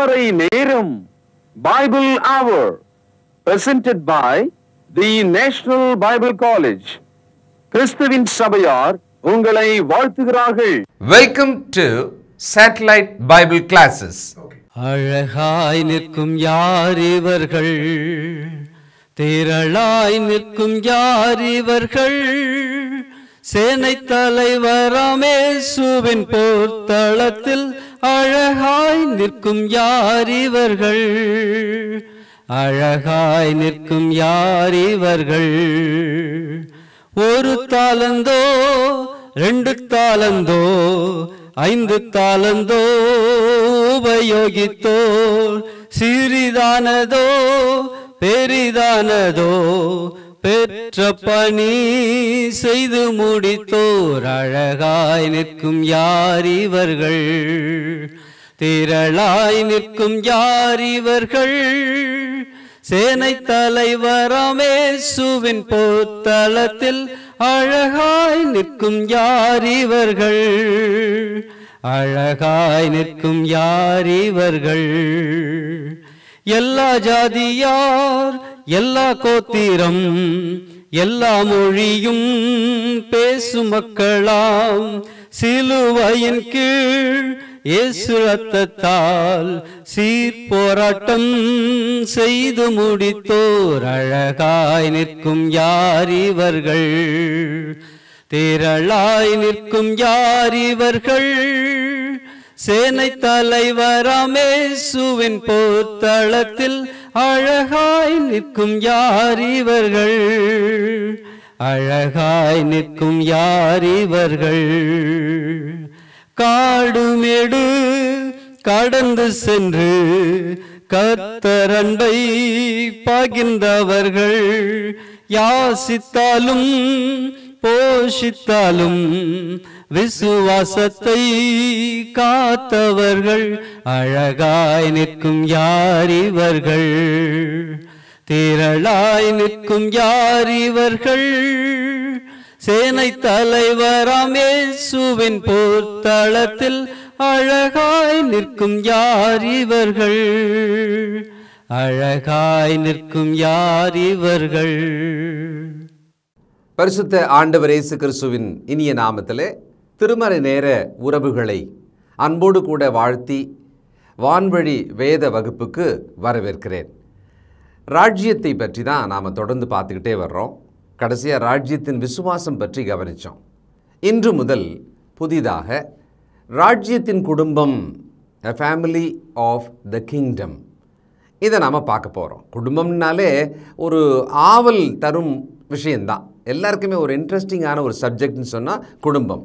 திருமறை நேரம் பைபிள் அவர் presented by the national Bible college கிறிஸ்துவின் சபையார் உங்களை வாழ்த்துகிறார்கள் welcome to satellite Bible classes அழகாய் நிற்கும் யார் இவர்கள் திரளாய் நிற்கும் யார் இவர்கள் சேனை தலைவராமேசுவின் போர்த்தளத்தில் தளத்தில் அழகாய் நிற்கும் யார் இவர்கள் அழகாய் நிற்கும் யார் இவர்கள் ஒரு தாளந்தோ ரெண்டு தாளந்தோ ஐந்து தாளந்தோ உபயோகித்தோ சிறிதானதோ பெரிதானதோ பெற்ற பணி செய்து முடித்தோர் அழகாய் நிற்கும் யார் இவர்கள் திரளாய் நிற்கும் யார் இவர்கள் சேனை சுவின் போத்தளத்தில் அழகாய் நிற்கும் யார் இவர்கள் அழகாய் நிற்கும் யார் இவர்கள் எல்லா ஜாதியார் எல்லா கோத்திரம் எல்லா மொழியும் பேசும் மக்களாம் சிலுவையின் கீழ் ஏசுரத்தால் சீர் போராட்டம் செய்து முடித்தோர் அழகாய் நிற்கும் யார் இவர்கள் திரளாய் நிற்கும் யார் இவர்கள் சேனை சுவின் போர்த்தளத்தில் அழகாய் நிற்கும் யார் இவர்கள் அழகாய் நிற்கும் யார் இவர்கள் காடுமேடு கடந்து சென்று கத்தரன்பை பகிர்ந்தவர்கள் யாசித்தாலும் போஷித்தாலும் விசுவாசத்தை காத்தவர்கள் அழகாய் நிற்கும் யார் இவர்கள் திரளாய் நிற்கும் யார் இவர்கள் சேனை இயேசுவின் போர்த்தளத்தில் அழகாய் நிற்கும் யார் இவர்கள் அழகாய் நிற்கும் யார் இவர்கள் பரிசுத்த ஆண்டவர் இயேசு கிறிஸ்துவின் இனிய நாமத்திலே திருமறை நேர உறவுகளை அன்போடு கூட வாழ்த்தி வான்வழி வேத வகுப்புக்கு வரவேற்கிறேன் ராஜ்யத்தை பற்றி தான் நாம் தொடர்ந்து பார்த்துக்கிட்டே வர்றோம் கடைசியாக ராஜ்யத்தின் விசுவாசம் பற்றி கவனித்தோம் இன்று முதல் புதிதாக ராஜ்யத்தின் குடும்பம் the family of the kingdom இதை நாம் பார்க்க போகிறோம் குடும்பம்னாலே ஒரு ஆவல் தரும் விஷயந்தான் எல்லாருக்குமே ஒரு இன்ட்ரெஸ்டிங்கான ஒரு சப்ஜெக்ட்னு சொன்னால் குடும்பம்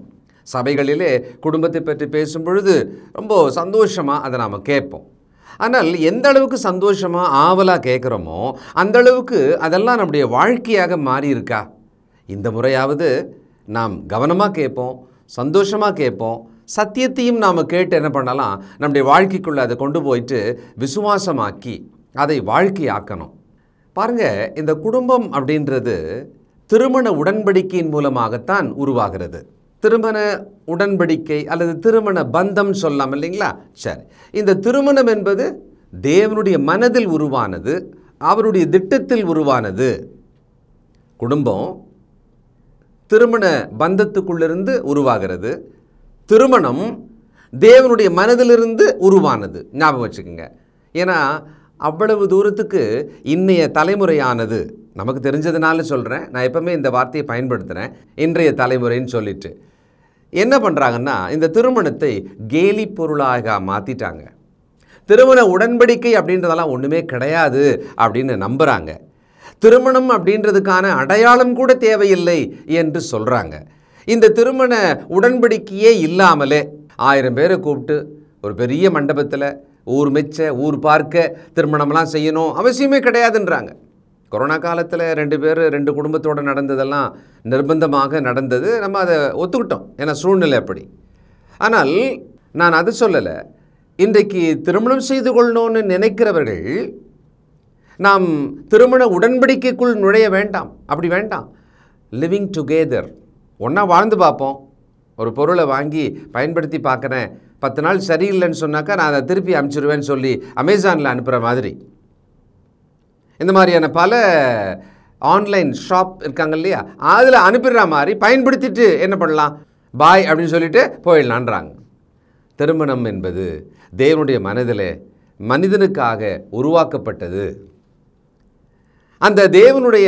சபைகளிலே குடும்பத்தை பற்றி பேசும் பொழுது ரொம்ப சந்தோஷமாக அதை நாம் கேட்போம் ஆனால் எந்த அளவுக்கு சந்தோஷமாக ஆவலாக கேட்குறோமோ அந்த அளவுக்கு அதெல்லாம் நம்முடைய வாழ்க்கையாக மாறி இருக்கா இந்த முறையாவது நாம் கவனமாக கேட்போம் சந்தோஷமாக கேட்போம் சத்தியத்தையும் நாம் கேட்டு என்ன பண்ணலாம் நம்முடைய வாழ்க்கைக்குள்ளே அதை கொண்டு போயிட்டு விசுவாசமாக்கி அதை வாழ்க்கையாக்கணும் பாருங்கள் இந்த குடும்பம் அப்படின்றது திருமண உடன்படிக்கையின் மூலமாகத்தான் உருவாகிறது திருமண உடன்படிக்கை அல்லது திருமண பந்தம் சொல்லலாம் இல்லைங்களா சரி இந்த திருமணம் என்பது தேவனுடைய மனதில் உருவானது அவருடைய திட்டத்தில் உருவானது குடும்பம் திருமண பந்தத்துக்குள்ளிருந்து உருவாகிறது திருமணம் தேவனுடைய மனதிலிருந்து உருவானது ஞாபகம் வச்சுக்கோங்க ஏன்னா அவ்வளவு தூரத்துக்கு இன்றைய தலைமுறையானது நமக்கு தெரிஞ்சதுனால சொல்கிறேன் நான் எப்போவுமே இந்த வார்த்தையை பயன்படுத்துகிறேன் இன்றைய தலைமுறைன்னு சொல்லிட்டு என்ன பண்ணுறாங்கன்னா இந்த திருமணத்தை கேலி பொருளாக மாற்றிட்டாங்க திருமண உடன்படிக்கை அப்படின்றதெல்லாம் ஒன்றுமே கிடையாது அப்படின்னு நம்புகிறாங்க திருமணம் அப்படின்றதுக்கான அடையாளம் கூட தேவையில்லை என்று சொல்கிறாங்க இந்த திருமண உடன்படிக்கையே இல்லாமலே ஆயிரம் பேரை கூப்பிட்டு ஒரு பெரிய மண்டபத்தில் ஊர் மெச்ச ஊர் பார்க்க திருமணம்லாம் செய்யணும் அவசியமே கிடையாதுன்றாங்க கொரோனா காலத்தில் ரெண்டு பேர் ரெண்டு குடும்பத்தோடு நடந்ததெல்லாம் நிர்பந்தமாக நடந்தது நம்ம அதை ஒத்துக்கிட்டோம் ஏன்னா சூழ்நிலை அப்படி ஆனால் நான் அது சொல்லலை இன்றைக்கு திருமணம் செய்து கொள்ளணும்னு நினைக்கிறவர்கள் நாம் திருமண உடன்படிக்கைக்குள் நுழைய வேண்டாம் அப்படி வேண்டாம் லிவிங் டுகெதர் ஒன்றா வாழ்ந்து பார்ப்போம் ஒரு பொருளை வாங்கி பயன்படுத்தி பார்க்குறேன் பத்து நாள் சரியில்லைன்னு சொன்னாக்கா நான் அதை திருப்பி அனுப்பிச்சிடுவேன்னு சொல்லி அமேசானில் அனுப்புகிற மாதிரி இந்த மாதிரியான பல ஆன்லைன் ஷாப் இருக்காங்க இல்லையா அதில் அனுப்பிடுற மாதிரி பயன்படுத்திட்டு என்ன பண்ணலாம் பாய் அப்படின்னு சொல்லிட்டு போயிடலான்றாங்க திருமணம் என்பது தேவனுடைய மனதில் மனிதனுக்காக உருவாக்கப்பட்டது அந்த தேவனுடைய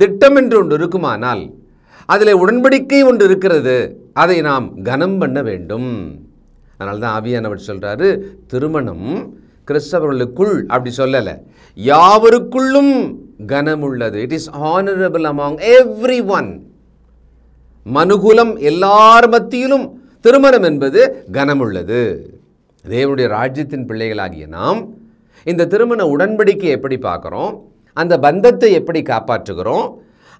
திட்டம் என்று ஒன்று இருக்குமானால் அதில் உடன்படிக்கை ஒன்று இருக்கிறது அதை நாம் கனம் பண்ண வேண்டும் அதனால்தான் தான் ஆவியானவர் சொல்கிறாரு திருமணம் கிறிஸ்தவர்களுக்குள் அப்படி சொல்லலை யாவருக்குள்ளும் கனம் உள்ளது it is honourable among everyone மனுகுலம் எல்லார் மத்தியிலும் திருமணம் என்பது கனமுள்ளது தேவனுடைய ராஜ்யத்தின் பிள்ளைகளாகிய நாம் இந்த திருமண உடன்படிக்கை எப்படி பார்க்குறோம் அந்த பந்தத்தை எப்படி காப்பாற்றுகிறோம்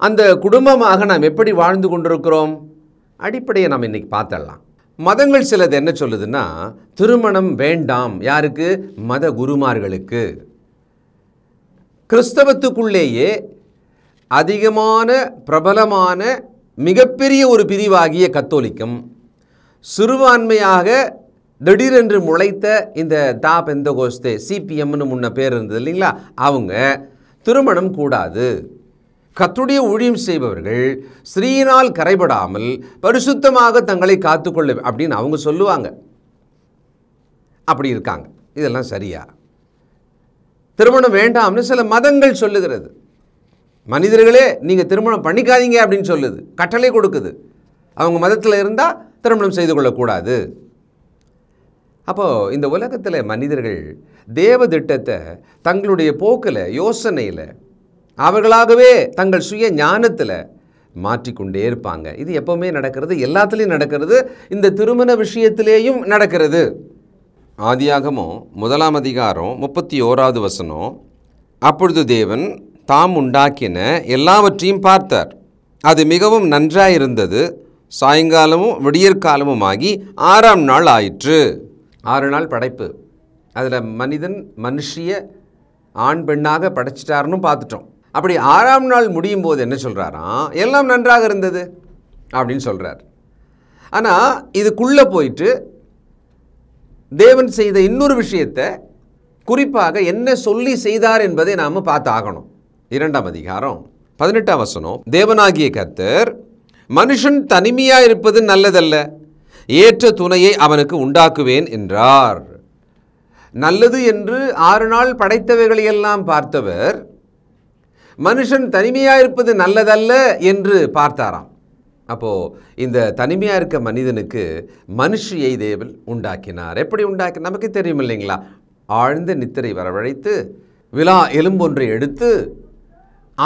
அந்த குடும்பமாக நாம் எப்படி வாழ்ந்து கொண்டிருக்கிறோம் அடிப்படையை நாம் இன்றைக்கி பார்த்துடலாம் மதங்கள் சிலது என்ன சொல்லுதுன்னா திருமணம் வேண்டாம் யாருக்கு மத குருமார்களுக்கு கிறிஸ்தவத்துக்குள்ளேயே அதிகமான பிரபலமான மிகப்பெரிய ஒரு பிரிவாகிய கத்தோலிக்கம் சிறுபான்மையாக திடீரென்று முளைத்த இந்த தா பெந்தகோஸ்தே சிபிஎம்னு முன்ன பேர் இருந்தது இல்லைங்களா அவங்க திருமணம் கூடாது கத்துடைய ஊழியம் செய்பவர்கள் ஸ்ரீயினால் கரைபடாமல் பரிசுத்தமாக தங்களை காத்துக்கொள்ள அப்படின்னு அவங்க சொல்லுவாங்க அப்படி இருக்காங்க இதெல்லாம் சரியா திருமணம் வேண்டாம்னு சில மதங்கள் சொல்லுகிறது மனிதர்களே நீங்கள் திருமணம் பண்ணிக்காதீங்க அப்படின்னு சொல்லுது கட்டளை கொடுக்குது அவங்க மதத்தில் இருந்தால் திருமணம் செய்து கொள்ளக்கூடாது அப்போது இந்த உலகத்தில் மனிதர்கள் தேவ திட்டத்தை தங்களுடைய போக்கில் யோசனையில் அவர்களாகவே தங்கள் சுய ஞானத்தில் மாற்றிக்கொண்டே இருப்பாங்க இது எப்போவுமே நடக்கிறது எல்லாத்துலேயும் நடக்கிறது இந்த திருமண விஷயத்திலேயும் நடக்கிறது ஆதியாகமோ முதலாம் அதிகாரம் முப்பத்தி ஓராவது வசனம் அப்பொழுது தேவன் தாம் உண்டாக்கின எல்லாவற்றையும் பார்த்தார் அது மிகவும் நன்றாயிருந்தது சாயங்காலமும் விடியற்காலமும் ஆகி ஆறாம் நாள் ஆயிற்று ஆறு நாள் படைப்பு அதில் மனிதன் மனுஷிய ஆண் பெண்ணாக படைச்சிட்டாருன்னு பார்த்துட்டோம் அப்படி ஆறாம் நாள் முடியும் போது என்ன சொல்கிறாராம் எல்லாம் நன்றாக இருந்தது அப்படின்னு சொல்கிறார் ஆனால் இதுக்குள்ளே போயிட்டு தேவன் செய்த இன்னொரு விஷயத்தை குறிப்பாக என்ன சொல்லி செய்தார் என்பதை நாம் பார்த்து ஆகணும் இரண்டாம் அதிகாரம் பதினெட்டாம் வசனம் தேவனாகிய கர்த்தர் மனுஷன் தனிமையாக இருப்பது நல்லதல்ல ஏற்ற துணையை அவனுக்கு உண்டாக்குவேன் என்றார் நல்லது என்று ஆறு நாள் படைத்தவைகளையெல்லாம் பார்த்தவர் மனுஷன் தனிமையாக இருப்பது நல்லதல்ல என்று பார்த்தாராம் அப்போது இந்த தனிமையாக இருக்க மனிதனுக்கு மனுஷியை தேவல் உண்டாக்கினார் எப்படி உண்டாக்கி நமக்கு தெரியும் இல்லைங்களா ஆழ்ந்த நித்திரை வரவழைத்து விழா எலும்பொன்றை எடுத்து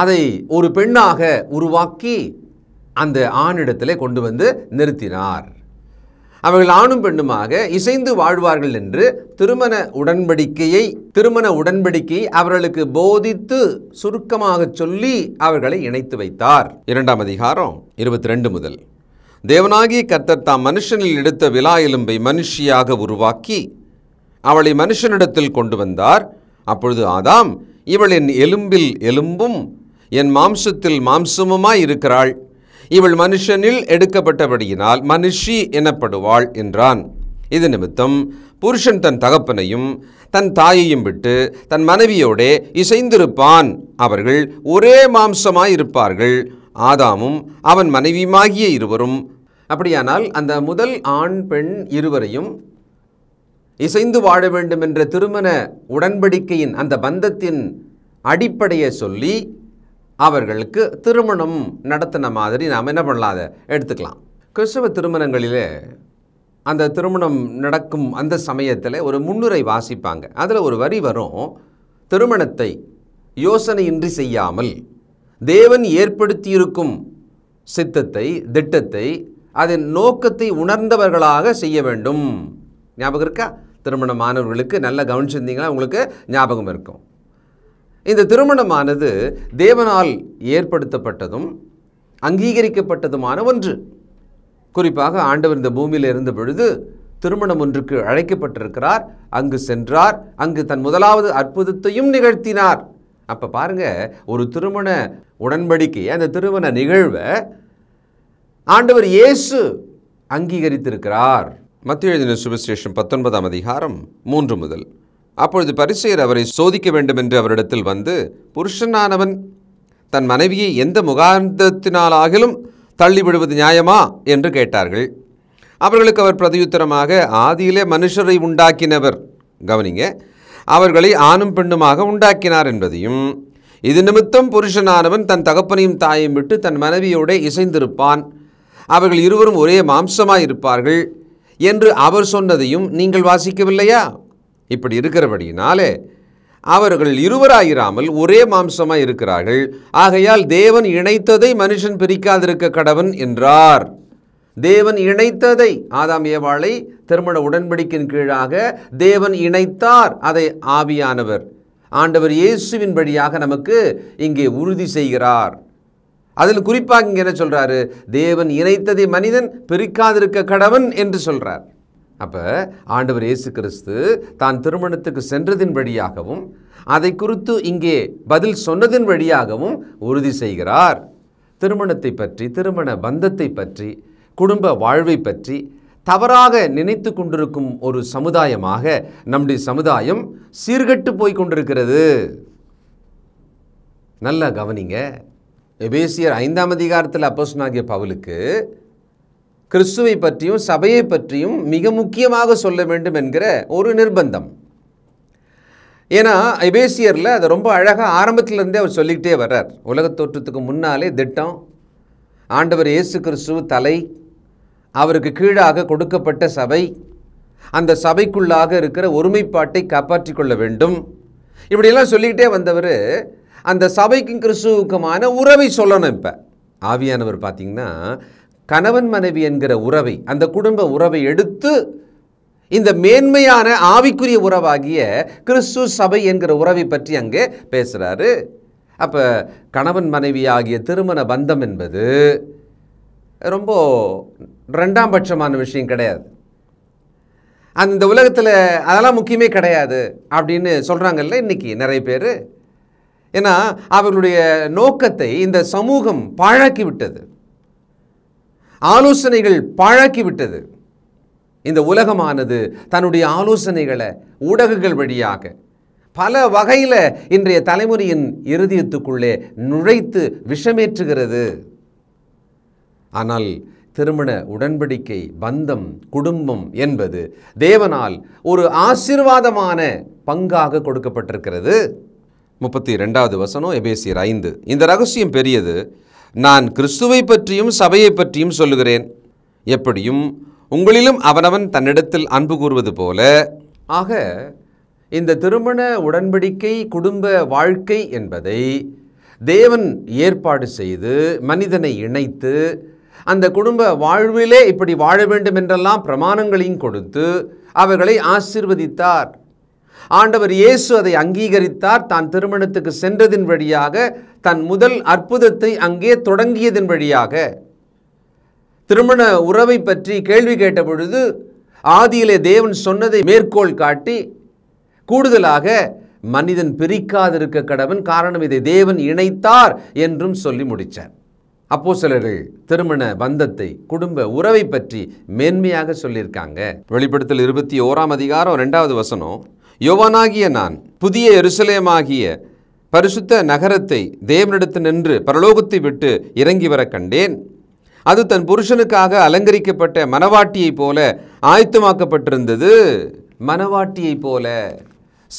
அதை ஒரு பெண்ணாக உருவாக்கி அந்த ஆணிடத்தில் கொண்டு வந்து நிறுத்தினார் அவர்கள் ஆணும் பெண்ணுமாக இசைந்து வாழ்வார்கள் என்று திருமண உடன்படிக்கையை திருமண உடன்படிக்கையை அவர்களுக்கு போதித்து சுருக்கமாக சொல்லி அவர்களை இணைத்து வைத்தார் இரண்டாம் அதிகாரம் இருபத்தி ரெண்டு முதல் தேவனாகி கர்த்தர் தாம் மனுஷனில் எடுத்த விழா எலும்பை மனுஷியாக உருவாக்கி அவளை மனுஷனிடத்தில் கொண்டு வந்தார் அப்பொழுது ஆதாம் இவள் என் எலும்பில் எலும்பும் என் மாம்சத்தில் மாம்சமுமாய் இருக்கிறாள் இவள் மனுஷனில் எடுக்கப்பட்டபடியினால் மனுஷி எனப்படுவாள் என்றான் இது நிமித்தம் புருஷன் தன் தகப்பனையும் தன் தாயையும் விட்டு தன் மனைவியோடே இசைந்திருப்பான் அவர்கள் ஒரே மாம்சமாயிருப்பார்கள் ஆதாமும் அவன் மனைவியுமாகிய இருவரும் அப்படியானால் அந்த முதல் ஆண் பெண் இருவரையும் இசைந்து வாழ வேண்டும் என்ற திருமண உடன்படிக்கையின் அந்த பந்தத்தின் அடிப்படையை சொல்லி அவர்களுக்கு திருமணம் நடத்தின மாதிரி நாம் என்ன பண்ணலாத எடுத்துக்கலாம் கிறிஸ்தவ திருமணங்களிலே அந்த திருமணம் நடக்கும் அந்த சமயத்தில் ஒரு முன்னுரை வாசிப்பாங்க அதில் ஒரு வரி வரும் திருமணத்தை யோசனையின்றி செய்யாமல் தேவன் ஏற்படுத்தியிருக்கும் சித்தத்தை திட்டத்தை அதன் நோக்கத்தை உணர்ந்தவர்களாக செய்ய வேண்டும் ஞாபகம் இருக்கா திருமணமானவர்களுக்கு நல்லா கவனிச்சிருந்தீங்கன்னா உங்களுக்கு ஞாபகம் இருக்கும் இந்த திருமணமானது தேவனால் ஏற்படுத்தப்பட்டதும் அங்கீகரிக்கப்பட்டதுமான ஒன்று குறிப்பாக ஆண்டவர் இந்த பூமியில் இருந்த பொழுது திருமணம் ஒன்றுக்கு அழைக்கப்பட்டிருக்கிறார் அங்கு சென்றார் அங்கு தன் முதலாவது அற்புதத்தையும் நிகழ்த்தினார் அப்போ பாருங்கள் ஒரு திருமண உடன்படிக்கை அந்த திருமண நிகழ்வை ஆண்டவர் இயேசு அங்கீகரித்திருக்கிறார் மத்திய எழுதின சுவிசேஷம் பத்தொன்பதாம் அதிகாரம் மூன்று முதல் அப்பொழுது பரிசெயர் அவரை சோதிக்க வேண்டும் என்று அவரிடத்தில் வந்து புருஷனானவன் தன் மனைவியை எந்த முகாந்தத்தினாலாகிலும் தள்ளிவிடுவது நியாயமா என்று கேட்டார்கள் அவர்களுக்கு அவர் பிரதியுத்தரமாக ஆதியிலே மனுஷரை உண்டாக்கினவர் கவனிங்க அவர்களை ஆணும் பெண்ணுமாக உண்டாக்கினார் என்பதையும் இது நிமித்தம் புருஷனானவன் தன் தகப்பனையும் தாயும் விட்டு தன் மனைவியோட இசைந்திருப்பான் அவர்கள் இருவரும் ஒரே மாம்சமாயிருப்பார்கள் என்று அவர் சொன்னதையும் நீங்கள் வாசிக்கவில்லையா இப்படி இருக்கிறபடியினாலே அவர்கள் இருவராயிராமல் ஒரே மாம்சமாக இருக்கிறார்கள் ஆகையால் தேவன் இணைத்ததை மனுஷன் பிரிக்காதிருக்க கடவன் என்றார் தேவன் இணைத்ததை ஆதாம் ஏவாளை திருமண உடன்படிக்கின் கீழாக தேவன் இணைத்தார் அதை ஆவியானவர் ஆண்டவர் இயேசுவின் வழியாக நமக்கு இங்கே உறுதி செய்கிறார் அதில் குறிப்பாக இங்கே என்ன சொல்கிறாரு தேவன் இணைத்ததை மனிதன் பிரிக்காதிருக்க கடவன் என்று சொல்கிறார் அப்போ ஆண்டவர் இயேசு கிறிஸ்து தான் திருமணத்துக்கு சென்றதின் வழியாகவும் அதை குறித்து இங்கே பதில் சொன்னதின் வழியாகவும் உறுதி செய்கிறார் திருமணத்தை பற்றி திருமண பந்தத்தை பற்றி குடும்ப வாழ்வை பற்றி தவறாக நினைத்து கொண்டிருக்கும் ஒரு சமுதாயமாக நம்முடைய சமுதாயம் சீர்கட்டு போய் கொண்டிருக்கிறது நல்லா கவனிங்க எபேசியர் ஐந்தாம் அதிகாரத்தில் அப்போசனாகிய பவுலுக்கு கிறிஸ்துவை பற்றியும் சபையை பற்றியும் மிக முக்கியமாக சொல்ல வேண்டும் என்கிற ஒரு நிர்பந்தம் ஏன்னா எபேசியரில் அதை ரொம்ப அழகாக ஆரம்பத்திலேருந்தே அவர் சொல்லிக்கிட்டே வர்றார் உலகத் தோற்றத்துக்கு முன்னாலே திட்டம் ஆண்டவர் இயேசு கிறிஸ்துவ தலை அவருக்கு கீழாக கொடுக்கப்பட்ட சபை அந்த சபைக்குள்ளாக இருக்கிற ஒருமைப்பாட்டை காப்பாற்றி கொள்ள வேண்டும் இப்படியெல்லாம் சொல்லிக்கிட்டே வந்தவர் அந்த சபைக்கும் கிறிஸ்துவுக்குமான உறவை சொல்லணும் இப்போ ஆவியானவர் பார்த்திங்கன்னா கணவன் மனைவி என்கிற உறவை அந்த குடும்ப உறவை எடுத்து இந்த மேன்மையான ஆவிக்குரிய உறவாகிய கிறிஸ்து சபை என்கிற உறவை பற்றி அங்கே பேசுகிறாரு அப்போ கணவன் மனைவி ஆகிய திருமண பந்தம் என்பது ரொம்ப ரெண்டாம் பட்சமான விஷயம் கிடையாது அந்த உலகத்தில் அதெல்லாம் முக்கியமே கிடையாது அப்படின்னு சொல்கிறாங்கல்ல இன்றைக்கி நிறைய பேர் ஏன்னா அவர்களுடைய நோக்கத்தை இந்த சமூகம் பாழாக்கி விட்டது ஆலோசனைகள் பாழாக்கிவிட்டது இந்த உலகமானது தன்னுடைய ஆலோசனைகளை ஊடகங்கள் வழியாக பல வகையில் இன்றைய தலைமுறையின் இருதயத்துக்குள்ளே நுழைத்து விஷமேற்றுகிறது ஆனால் திருமண உடன்படிக்கை பந்தம் குடும்பம் என்பது தேவனால் ஒரு ஆசிர்வாதமான பங்காக கொடுக்கப்பட்டிருக்கிறது முப்பத்தி ரெண்டாவது வசனம் எபேசியர் ஐந்து இந்த ரகசியம் பெரியது நான் கிறிஸ்துவை பற்றியும் சபையை பற்றியும் சொல்லுகிறேன் எப்படியும் உங்களிலும் அவனவன் தன்னிடத்தில் அன்பு கூறுவது போல ஆக இந்த திருமண உடன்படிக்கை குடும்ப வாழ்க்கை என்பதை தேவன் ஏற்பாடு செய்து மனிதனை இணைத்து அந்த குடும்ப வாழ்விலே இப்படி வாழ வேண்டும் என்றெல்லாம் பிரமாணங்களையும் கொடுத்து அவர்களை ஆசிர்வதித்தார் ஆண்டவர் இயேசு அதை அங்கீகரித்தார் தான் திருமணத்துக்கு சென்றதின் வழியாக தன் முதல் அற்புதத்தை அங்கே தொடங்கியதன் வழியாக திருமண உறவை பற்றி கேள்வி கேட்ட பொழுது ஆதியிலே தேவன் சொன்னதை மேற்கோள் காட்டி கூடுதலாக மனிதன் பிரிக்காதிருக்க கடவன் காரணம் இதை தேவன் இணைத்தார் என்றும் சொல்லி முடித்தார் அப்போ சிலர்கள் திருமண பந்தத்தை குடும்ப உறவை பற்றி மேன்மையாக சொல்லியிருக்காங்க வெளிப்படுத்தல் இருபத்தி ஓராம் அதிகாரம் ரெண்டாவது வசனம் யுவனாகிய நான் புதிய எருசலேமாகிய பரிசுத்த நகரத்தை தேவனிடத்து நின்று பரலோகத்தை விட்டு இறங்கி வர கண்டேன் அது தன் புருஷனுக்காக அலங்கரிக்கப்பட்ட மனவாட்டியைப் போல ஆயத்தமாக்கப்பட்டிருந்தது மனவாட்டியைப் போல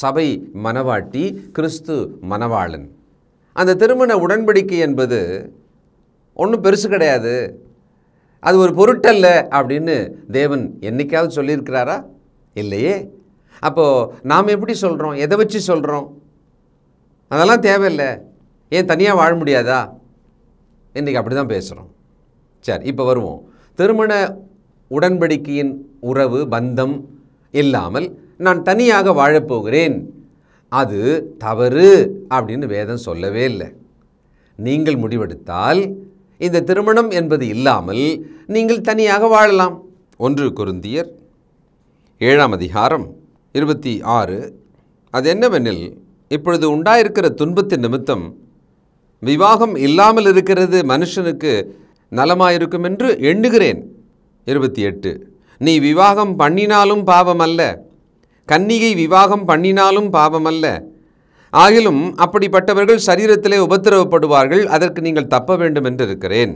சபை மனவாட்டி கிறிஸ்து மணவாளன் அந்த திருமண உடன்படிக்கை என்பது ஒன்றும் பெருசு கிடையாது அது ஒரு பொருட்டல்ல அப்படின்னு தேவன் என்னைக்காவது சொல்லியிருக்கிறாரா இல்லையே அப்போது நாம் எப்படி சொல்கிறோம் எதை வச்சு சொல்கிறோம் அதெல்லாம் தேவையில்லை ஏன் தனியாக வாழ முடியாதா இன்றைக்கி அப்படி தான் பேசுகிறோம் சரி இப்போ வருவோம் திருமண உடன்படிக்கையின் உறவு பந்தம் இல்லாமல் நான் தனியாக வாழப்போகிறேன் அது தவறு அப்படின்னு வேதம் சொல்லவே இல்லை நீங்கள் முடிவெடுத்தால் இந்த திருமணம் என்பது இல்லாமல் நீங்கள் தனியாக வாழலாம் ஒன்று குருந்தியர் ஏழாம் அதிகாரம் இருபத்தி ஆறு அது என்னவெனில் இப்பொழுது உண்டாயிருக்கிற துன்பத்தின் நிமித்தம் விவாகம் இல்லாமல் இருக்கிறது மனுஷனுக்கு நலமாயிருக்கும் என்று எண்ணுகிறேன் இருபத்தி எட்டு நீ விவாகம் பண்ணினாலும் பாவம் அல்ல கன்னிகை விவாகம் பண்ணினாலும் பாவம் அல்ல ஆகிலும் அப்படிப்பட்டவர்கள் சரீரத்திலே உபத்திரவப்படுவார்கள் அதற்கு நீங்கள் தப்ப வேண்டும் என்று இருக்கிறேன்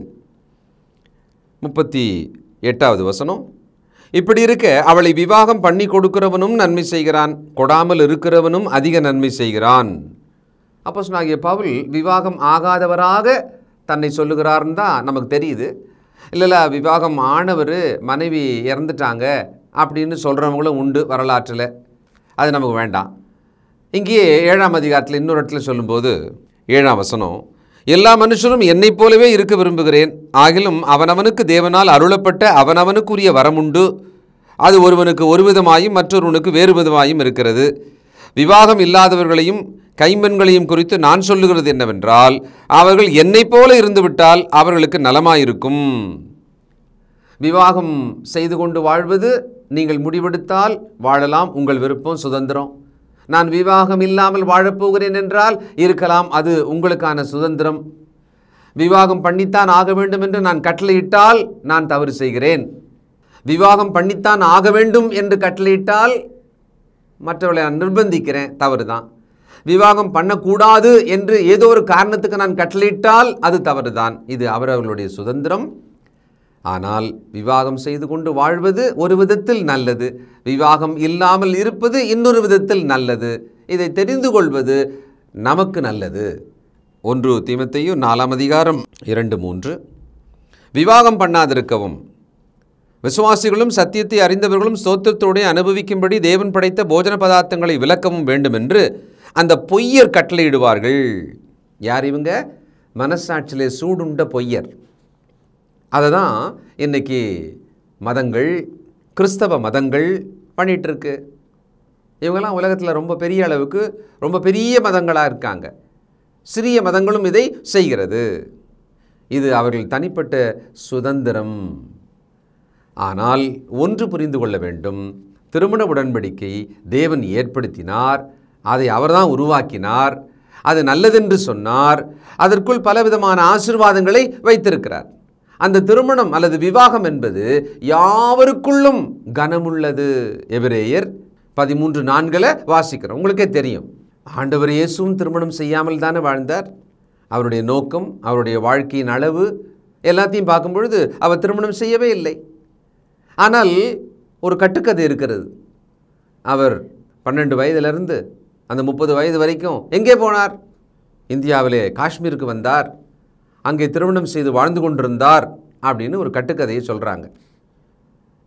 முப்பத்தி எட்டாவது வசனம் இப்படி இருக்க அவளை விவாகம் பண்ணி கொடுக்கிறவனும் நன்மை செய்கிறான் கொடாமல் இருக்கிறவனும் அதிக நன்மை செய்கிறான் அப்போ சொன்னாகிய பவுல் விவாகம் ஆகாதவராக தன்னை சொல்லுகிறாருன்னு தான் நமக்கு தெரியுது இல்லைல்ல விவாகம் ஆனவர் மனைவி இறந்துட்டாங்க அப்படின்னு சொல்கிறவங்களும் உண்டு வரலாற்றில் அது நமக்கு வேண்டாம் இங்கேயே ஏழாம் அதிகாரத்தில் இன்னொரு இடத்துல சொல்லும்போது ஏழாம் வசனம் எல்லா மனுஷரும் என்னைப் போலவே இருக்க விரும்புகிறேன் ஆகிலும் அவனவனுக்கு தேவனால் அருளப்பட்ட அவனவனுக்குரிய வரமுண்டு அது ஒருவனுக்கு ஒரு விதமாயும் மற்றொருவனுக்கு வேறு விதமாயும் இருக்கிறது விவாகம் இல்லாதவர்களையும் கைம்பெண்களையும் குறித்து நான் சொல்லுகிறது என்னவென்றால் அவர்கள் என்னைப் போல இருந்துவிட்டால் அவர்களுக்கு நலமாயிருக்கும் விவாகம் செய்து கொண்டு வாழ்வது நீங்கள் முடிவெடுத்தால் வாழலாம் உங்கள் விருப்பம் சுதந்திரம் நான் விவாகம் இல்லாமல் வாழப்போகிறேன் என்றால் இருக்கலாம் அது உங்களுக்கான சுதந்திரம் விவாகம் பண்ணித்தான் ஆக வேண்டும் என்று நான் கட்டளையிட்டால் நான் தவறு செய்கிறேன் விவாகம் பண்ணித்தான் ஆக வேண்டும் என்று கட்டளையிட்டால் மற்றவர்களை நான் நிர்பந்திக்கிறேன் தவறு தான் விவாகம் பண்ணக்கூடாது என்று ஏதோ ஒரு காரணத்துக்கு நான் கட்டளையிட்டால் அது தவறு தான் இது அவரவர்களுடைய சுதந்திரம் ஆனால் விவாகம் செய்து கொண்டு வாழ்வது ஒரு விதத்தில் நல்லது விவாகம் இல்லாமல் இருப்பது இன்னொரு விதத்தில் நல்லது இதை தெரிந்து கொள்வது நமக்கு நல்லது ஒன்று தீமத்தையும் நாலாம் அதிகாரம் இரண்டு மூன்று விவாகம் பண்ணாதிருக்கவும் விசுவாசிகளும் சத்தியத்தை அறிந்தவர்களும் சோத்திரத்தோடைய அனுபவிக்கும்படி தேவன் படைத்த போஜன பதார்த்தங்களை விளக்கவும் வேண்டும் என்று அந்த பொய்யர் கட்டளையிடுவார்கள் யார் இவங்க மனசாட்சியிலே சூடுண்ட பொய்யர் அதை தான் இன்றைக்கி மதங்கள் கிறிஸ்தவ மதங்கள் பண்ணிகிட்ருக்கு இவங்கெல்லாம் உலகத்தில் ரொம்ப பெரிய அளவுக்கு ரொம்ப பெரிய மதங்களாக இருக்காங்க சிறிய மதங்களும் இதை செய்கிறது இது அவர்கள் தனிப்பட்ட சுதந்திரம் ஆனால் ஒன்று புரிந்து கொள்ள வேண்டும் திருமண உடன்படிக்கை தேவன் ஏற்படுத்தினார் அதை அவர்தான் உருவாக்கினார் அது நல்லதென்று சொன்னார் அதற்குள் பலவிதமான ஆசிர்வாதங்களை வைத்திருக்கிறார் அந்த திருமணம் அல்லது விவாகம் என்பது யாவருக்குள்ளும் கனமுள்ளது எபிரேயர் பதிமூன்று நான்கில் வாசிக்கிறோம் உங்களுக்கே தெரியும் ஆண்டவர் இயேசுவும் திருமணம் செய்யாமல் தானே வாழ்ந்தார் அவருடைய நோக்கம் அவருடைய வாழ்க்கையின் அளவு எல்லாத்தையும் பார்க்கும் பொழுது அவர் திருமணம் செய்யவே இல்லை ஆனால் ஒரு கட்டுக்கதை இருக்கிறது அவர் பன்னெண்டு வயதிலிருந்து அந்த முப்பது வயது வரைக்கும் எங்கே போனார் இந்தியாவிலே காஷ்மீருக்கு வந்தார் அங்கே திருமணம் செய்து வாழ்ந்து கொண்டிருந்தார் அப்படின்னு ஒரு கட்டுக்கதையை சொல்கிறாங்க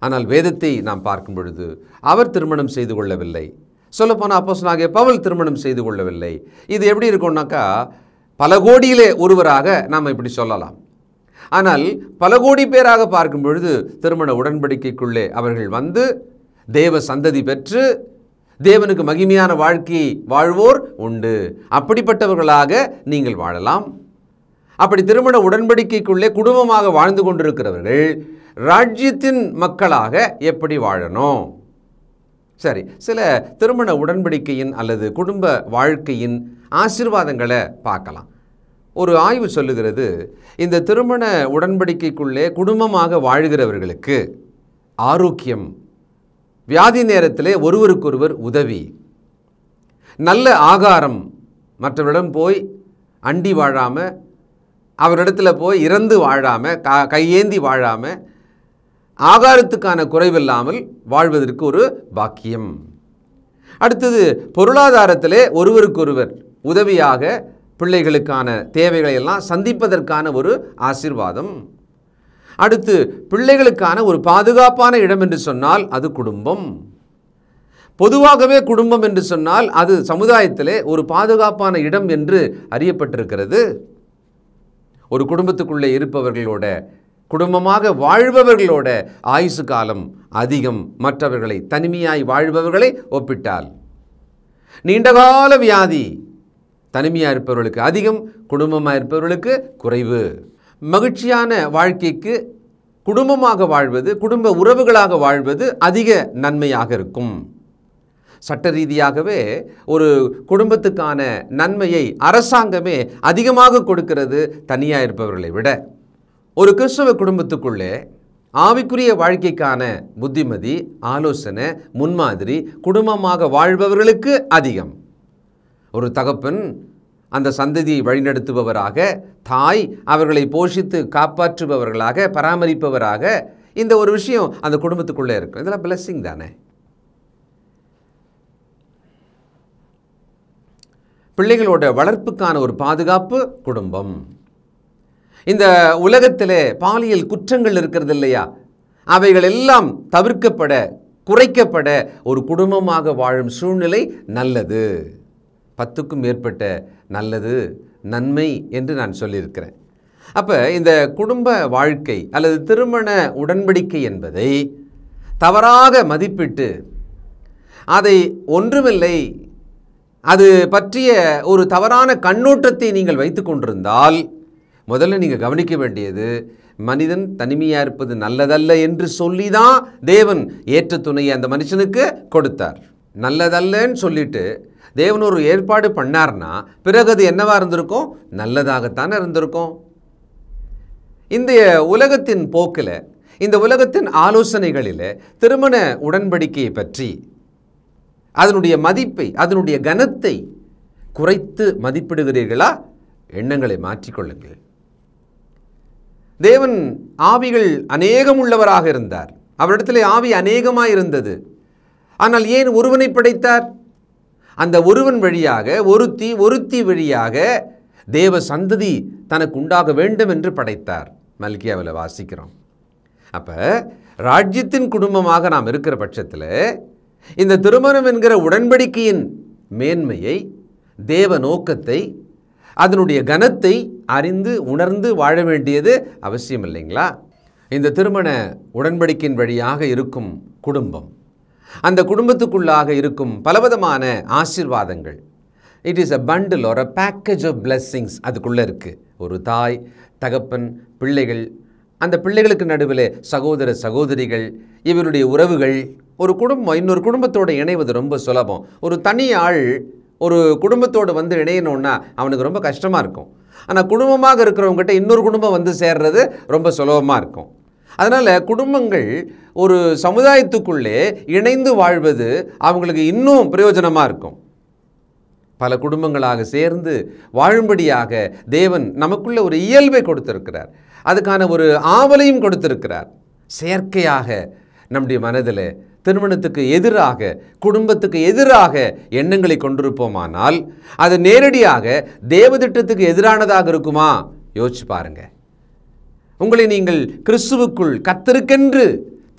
ஆனால் வேதத்தை நாம் பார்க்கும் பொழுது அவர் திருமணம் செய்து கொள்ளவில்லை சொல்லப்போனால் அப்போ சொன்னாங்க பவல் திருமணம் செய்து கொள்ளவில்லை இது எப்படி இருக்கும்னாக்கா பல கோடியிலே ஒருவராக நாம் இப்படி சொல்லலாம் ஆனால் பல கோடி பேராக பார்க்கும் பொழுது திருமண உடன்படிக்கைக்குள்ளே அவர்கள் வந்து தேவ சந்ததி பெற்று தேவனுக்கு மகிமையான வாழ்க்கை வாழ்வோர் உண்டு அப்படிப்பட்டவர்களாக நீங்கள் வாழலாம் அப்படி திருமண உடன்படிக்கைக்குள்ளே குடும்பமாக வாழ்ந்து கொண்டிருக்கிறவர்கள் ராஜ்யத்தின் மக்களாக எப்படி வாழணும் சரி சில திருமண உடன்படிக்கையின் அல்லது குடும்ப வாழ்க்கையின் ஆசிர்வாதங்களை பார்க்கலாம் ஒரு ஆய்வு சொல்லுகிறது இந்த திருமண உடன்படிக்கைக்குள்ளே குடும்பமாக வாழ்கிறவர்களுக்கு ஆரோக்கியம் வியாதி நேரத்திலே ஒருவருக்கொருவர் உதவி நல்ல ஆகாரம் மற்றவரிடம் போய் அண்டி வாழாமல் அவரிடத்துல போய் இறந்து வாழாமல் கா கையேந்தி வாழாமல் ஆகாரத்துக்கான குறைவில்லாமல் வாழ்வதற்கு ஒரு பாக்கியம் அடுத்தது பொருளாதாரத்திலே ஒருவருக்கொருவர் உதவியாக பிள்ளைகளுக்கான தேவைகளை எல்லாம் சந்திப்பதற்கான ஒரு ஆசிர்வாதம் அடுத்து பிள்ளைகளுக்கான ஒரு பாதுகாப்பான இடம் என்று சொன்னால் அது குடும்பம் பொதுவாகவே குடும்பம் என்று சொன்னால் அது சமுதாயத்திலே ஒரு பாதுகாப்பான இடம் என்று அறியப்பட்டிருக்கிறது ஒரு குடும்பத்துக்குள்ளே இருப்பவர்களோட குடும்பமாக வாழ்பவர்களோட ஆயுசு காலம் அதிகம் மற்றவர்களை தனிமையாய் வாழ்பவர்களை ஒப்பிட்டால் நீண்டகால வியாதி தனிமையாக இருப்பவர்களுக்கு அதிகம் குடும்பமாக இருப்பவர்களுக்கு குறைவு மகிழ்ச்சியான வாழ்க்கைக்கு குடும்பமாக வாழ்வது குடும்ப உறவுகளாக வாழ்வது அதிக நன்மையாக இருக்கும் சட்ட ரீதியாகவே ஒரு குடும்பத்துக்கான நன்மையை அரசாங்கமே அதிகமாக கொடுக்கிறது தனியாக இருப்பவர்களை விட ஒரு கிறிஸ்தவ குடும்பத்துக்குள்ளே ஆவிக்குரிய வாழ்க்கைக்கான புத்திமதி ஆலோசனை முன்மாதிரி குடும்பமாக வாழ்பவர்களுக்கு அதிகம் ஒரு தகப்பன் அந்த சந்ததியை வழிநடத்துபவராக தாய் அவர்களை போஷித்து காப்பாற்றுபவர்களாக பராமரிப்பவராக இந்த ஒரு விஷயம் அந்த குடும்பத்துக்குள்ளே இருக்கும் இதெல்லாம் பிளஸ்ஸிங் தானே பிள்ளைகளோட வளர்ப்புக்கான ஒரு பாதுகாப்பு குடும்பம் இந்த உலகத்தில் பாலியல் குற்றங்கள் இருக்கிறது இல்லையா அவைகள் எல்லாம் தவிர்க்கப்பட குறைக்கப்பட ஒரு குடும்பமாக வாழும் சூழ்நிலை நல்லது பத்துக்கும் மேற்பட்ட நல்லது நன்மை என்று நான் சொல்லியிருக்கிறேன் அப்போ இந்த குடும்ப வாழ்க்கை அல்லது திருமண உடன்படிக்கை என்பதை தவறாக மதிப்பிட்டு அதை ஒன்றுமில்லை அது பற்றிய ஒரு தவறான கண்ணோட்டத்தை நீங்கள் வைத்து கொண்டிருந்தால் முதல்ல நீங்கள் கவனிக்க வேண்டியது மனிதன் தனிமையாக இருப்பது நல்லதல்ல என்று சொல்லி தான் தேவன் ஏற்ற துணையை அந்த மனுஷனுக்கு கொடுத்தார் நல்லதல்லன்னு சொல்லிட்டு தேவன் ஒரு ஏற்பாடு பண்ணார்னா பிறகு அது என்னவாக இருந்திருக்கும் நல்லதாகத்தானே இருந்திருக்கும் இந்த உலகத்தின் போக்கில் இந்த உலகத்தின் ஆலோசனைகளில் திருமண உடன்படிக்கையை பற்றி அதனுடைய மதிப்பை அதனுடைய கனத்தை குறைத்து மதிப்பிடுகிறீர்களா எண்ணங்களை மாற்றிக்கொள்ளுங்கள் தேவன் ஆவிகள் அநேகம் உள்ளவராக இருந்தார் அவரிடத்திலே ஆவி அநேகமாக இருந்தது ஆனால் ஏன் ஒருவனை படைத்தார் அந்த ஒருவன் வழியாக ஒருத்தி ஒருத்தி வழியாக தேவ சந்ததி தனக்கு உண்டாக வேண்டும் என்று படைத்தார் மல்கியாவில் வாசிக்கிறோம் அப்போ ராஜ்யத்தின் குடும்பமாக நாம் இருக்கிற பட்சத்தில் இந்த திருமணம் என்கிற உடன்படிக்கையின் மேன்மையை தேவ நோக்கத்தை அதனுடைய கனத்தை அறிந்து உணர்ந்து வாழ வேண்டியது அவசியம் இல்லைங்களா இந்த திருமண உடன்படிக்கையின் வழியாக இருக்கும் குடும்பம் அந்த குடும்பத்துக்குள்ளாக இருக்கும் பலவிதமான ஆசிர்வாதங்கள் இட் இஸ் அ பண்டில் ஒரு பேக்கேஜ் ஆஃப் பிளெஸ்ஸிங்ஸ் அதுக்குள்ளே இருக்குது ஒரு தாய் தகப்பன் பிள்ளைகள் அந்த பிள்ளைகளுக்கு நடுவில் சகோதர சகோதரிகள் இவருடைய உறவுகள் ஒரு குடும்பம் இன்னொரு குடும்பத்தோடு இணைவது ரொம்ப சுலபம் ஒரு தனி ஆள் ஒரு குடும்பத்தோடு வந்து இணையணுன்னா அவனுக்கு ரொம்ப கஷ்டமாக இருக்கும் ஆனால் குடும்பமாக இருக்கிறவங்ககிட்ட இன்னொரு குடும்பம் வந்து சேர்றது ரொம்ப சுலபமாக இருக்கும் அதனால் குடும்பங்கள் ஒரு சமுதாயத்துக்குள்ளே இணைந்து வாழ்வது அவங்களுக்கு இன்னும் பிரயோஜனமாக இருக்கும் பல குடும்பங்களாக சேர்ந்து வாழும்படியாக தேவன் நமக்குள்ளே ஒரு இயல்பை கொடுத்திருக்கிறார் அதுக்கான ஒரு ஆவலையும் கொடுத்திருக்கிறார் செயற்கையாக நம்முடைய மனதில் திருமணத்துக்கு எதிராக குடும்பத்துக்கு எதிராக எண்ணங்களை கொண்டிருப்போமானால் அது நேரடியாக தேவதிட்டத்துக்கு எதிரானதாக இருக்குமா யோசிச்சு பாருங்க உங்களை நீங்கள் கிறிஸ்துவுக்குள் கத்திருக்கென்று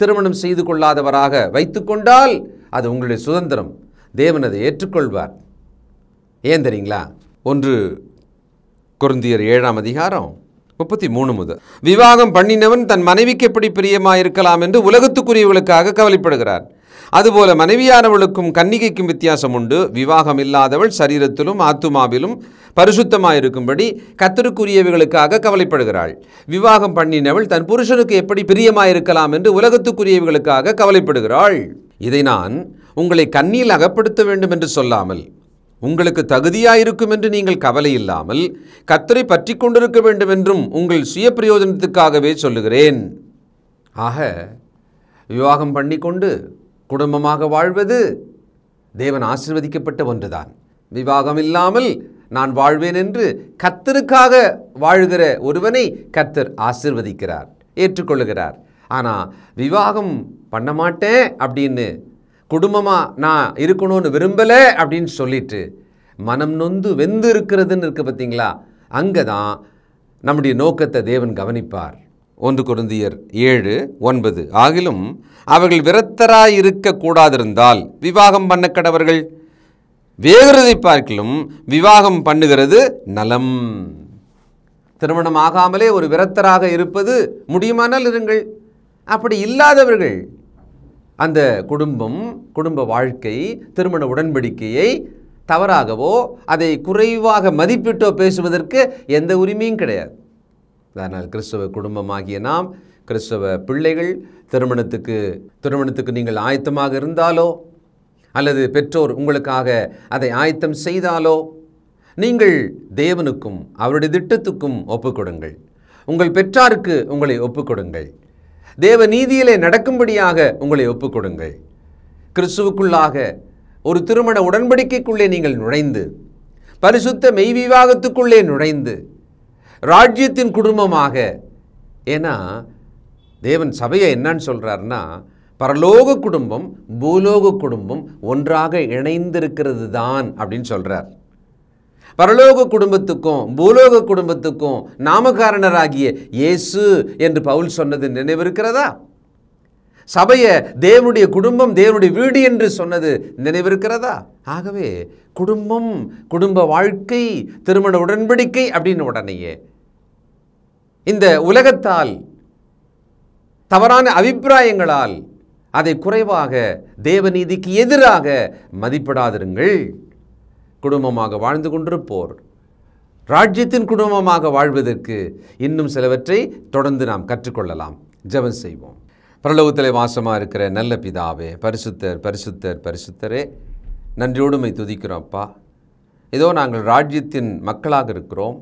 திருமணம் செய்து கொள்ளாதவராக வைத்துக்கொண்டால் அது உங்களுடைய சுதந்திரம் தேவன் அதை ஏற்றுக்கொள்வார் ஏன் தெரியுங்களா ஒன்று குருந்தியர் ஏழாம் அதிகாரம் முப்பத்தி மூணு முதல் விவாகம் பண்ணினவன் தன் மனைவிக்கு எப்படி பிரியமாக இருக்கலாம் என்று உலகத்துக்குரியவர்களுக்காக கவலைப்படுகிறார் அதுபோல மனைவியானவளுக்கும் கன்னிகைக்கும் வித்தியாசம் உண்டு விவாகம் இல்லாதவள் சரீரத்திலும் ஆத்துமாவிலும் பரிசுத்தமாயிருக்கும்படி கத்தருக்குரியவைகளுக்காக கவலைப்படுகிறாள் விவாகம் பண்ணினவள் தன் புருஷனுக்கு எப்படி பிரியமாயிருக்கலாம் என்று உலகத்துக்குரியவர்களுக்காக கவலைப்படுகிறாள் இதை நான் உங்களை கண்ணியில் அகப்படுத்த வேண்டும் என்று சொல்லாமல் உங்களுக்கு தகுதியாயிருக்கும் என்று நீங்கள் கவலை இல்லாமல் கத்தரை பற்றி கொண்டிருக்க வேண்டும் என்றும் உங்கள் சுய பிரயோஜனத்துக்காகவே சொல்லுகிறேன் ஆக விவாகம் பண்ணிக்கொண்டு குடும்பமாக வாழ்வது தேவன் ஆசிர்வதிக்கப்பட்ட ஒன்றுதான் விவாகம் இல்லாமல் நான் வாழ்வேன் என்று கத்தருக்காக வாழ்கிற ஒருவனை கத்தர் ஆசிர்வதிக்கிறார் ஏற்றுக்கொள்ளுகிறார் ஆனால் விவாகம் பண்ண மாட்டேன் அப்படின்னு குடும்பமாக நான் இருக்கணும்னு விரும்பலை அப்படின்னு சொல்லிட்டு மனம் நொந்து வெந்து இருக்கிறதுன்னு இருக்குது பார்த்தீங்களா அங்கே தான் நம்முடைய நோக்கத்தை தேவன் கவனிப்பார் ஒன்று குருந்தியர் ஏழு ஒன்பது ஆகிலும் அவர்கள் விரத்தராக இருக்கக்கூடாதிருந்தால் விவாகம் பண்ண கடவர்கள் வேகிறதை பார்க்கிலும் விவாகம் பண்ணுகிறது நலம் திருமணம் ஆகாமலே ஒரு விரத்தராக இருப்பது முடியுமானால் இருங்கள் அப்படி இல்லாதவர்கள் அந்த குடும்பம் குடும்ப வாழ்க்கை திருமண உடன்படிக்கையை தவறாகவோ அதை குறைவாக மதிப்பிட்டோ பேசுவதற்கு எந்த உரிமையும் கிடையாது அதனால் கிறிஸ்தவ குடும்பமாகிய நாம் கிறிஸ்தவ பிள்ளைகள் திருமணத்துக்கு திருமணத்துக்கு நீங்கள் ஆயத்தமாக இருந்தாலோ அல்லது பெற்றோர் உங்களுக்காக அதை ஆயத்தம் செய்தாலோ நீங்கள் தேவனுக்கும் அவருடைய திட்டத்துக்கும் ஒப்புக்கொடுங்கள் உங்கள் பெற்றாருக்கு உங்களை ஒப்புக்கொடுங்கள் தேவ நீதியிலே நடக்கும்படியாக உங்களை கொடுங்கள் கிறிஸ்துவுக்குள்ளாக ஒரு திருமண உடன்படிக்கைக்குள்ளே நீங்கள் நுழைந்து பரிசுத்த மெய் விவாகத்துக்குள்ளே நுழைந்து ராஜ்யத்தின் குடும்பமாக ஏன்னா தேவன் சபையை என்னன்னு சொல்கிறாருன்னா பரலோக குடும்பம் பூலோக குடும்பம் ஒன்றாக இணைந்திருக்கிறது தான் அப்படின்னு சொல்கிறார் பரலோக குடும்பத்துக்கும் பூலோக குடும்பத்துக்கும் நாமகாரணராகிய இயேசு என்று பவுல் சொன்னது நினைவிருக்கிறதா சபையை தேவனுடைய குடும்பம் தேவனுடைய வீடு என்று சொன்னது நினைவிருக்கிறதா ஆகவே குடும்பம் குடும்ப வாழ்க்கை திருமண உடன்படிக்கை அப்படின்னு உடனேயே இந்த உலகத்தால் தவறான அபிப்பிராயங்களால் அதை குறைவாக தேவநீதிக்கு எதிராக மதிப்பிடாதிருங்கள் குடும்பமாக வாழ்ந்து கொண்டிருப்போர் ராஜ்யத்தின் குடும்பமாக வாழ்வதற்கு இன்னும் சிலவற்றை தொடர்ந்து நாம் கற்றுக்கொள்ளலாம் ஜெபம் செய்வோம் பிரலோகத்திலே வாசமாக இருக்கிற நல்ல பிதாவே பரிசுத்தர் பரிசுத்தர் பரிசுத்தரே நன்றியோடுமை துதிக்கிறோம் அப்பா ஏதோ நாங்கள் ராஜ்யத்தின் மக்களாக இருக்கிறோம்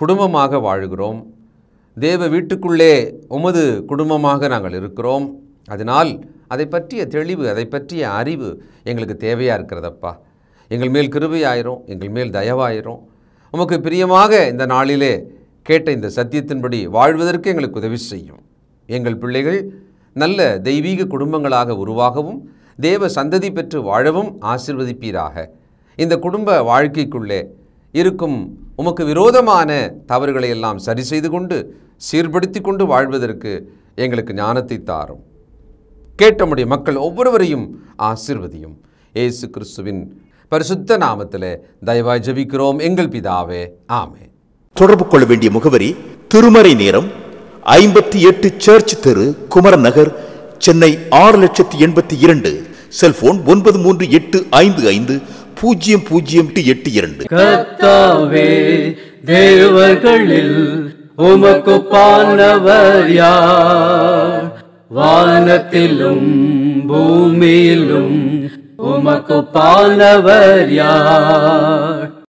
குடும்பமாக வாழ்கிறோம் தேவ வீட்டுக்குள்ளே உமது குடும்பமாக நாங்கள் இருக்கிறோம் அதனால் அதை பற்றிய தெளிவு அதை பற்றிய அறிவு எங்களுக்கு தேவையாக இருக்கிறதப்பா எங்கள் மேல் கிருபையாயிரும் எங்கள் மேல் தயவாயிரும் உமக்கு பிரியமாக இந்த நாளிலே கேட்ட இந்த சத்தியத்தின்படி வாழ்வதற்கு எங்களுக்கு உதவி செய்யும் எங்கள் பிள்ளைகள் நல்ல தெய்வீக குடும்பங்களாக உருவாகவும் தேவ சந்ததி பெற்று வாழவும் ஆசிர்வதிப்பீராக இந்த குடும்ப வாழ்க்கைக்குள்ளே இருக்கும் உமக்கு விரோதமான தவறுகளை எல்லாம் சரி செய்து கொண்டு சீர்படுத்தி கொண்டு வாழ்வதற்கு எங்களுக்கு ஞானத்தை தாரும் கேட்டமுடைய மக்கள் ஒவ்வொருவரையும் ஆசிர்வதியும் ஏசு கிறிஸ்துவின் பரிசுத்த நாமத்தில் தயவாய் ஜபிக்கிறோம் எங்கள் பிதாவே ஆமே தொடர்பு கொள்ள வேண்டிய முகவரி திருமறை நேரம் ஐம்பத்தி எட்டு சர்ச் தெரு குமரன் நகர் சென்னை ஆறு லட்சத்தி எண்பத்தி இரண்டு செல்போன் ஒன்பது மூன்று எட்டு ஐந்து ஐந்து பூஜ்ஜியம் பூஜ்ஜியம் எட்டு இரண்டு உமக்கு பானவர் யார் வானத்திலும் பூமியிலும் उमको पानवर्या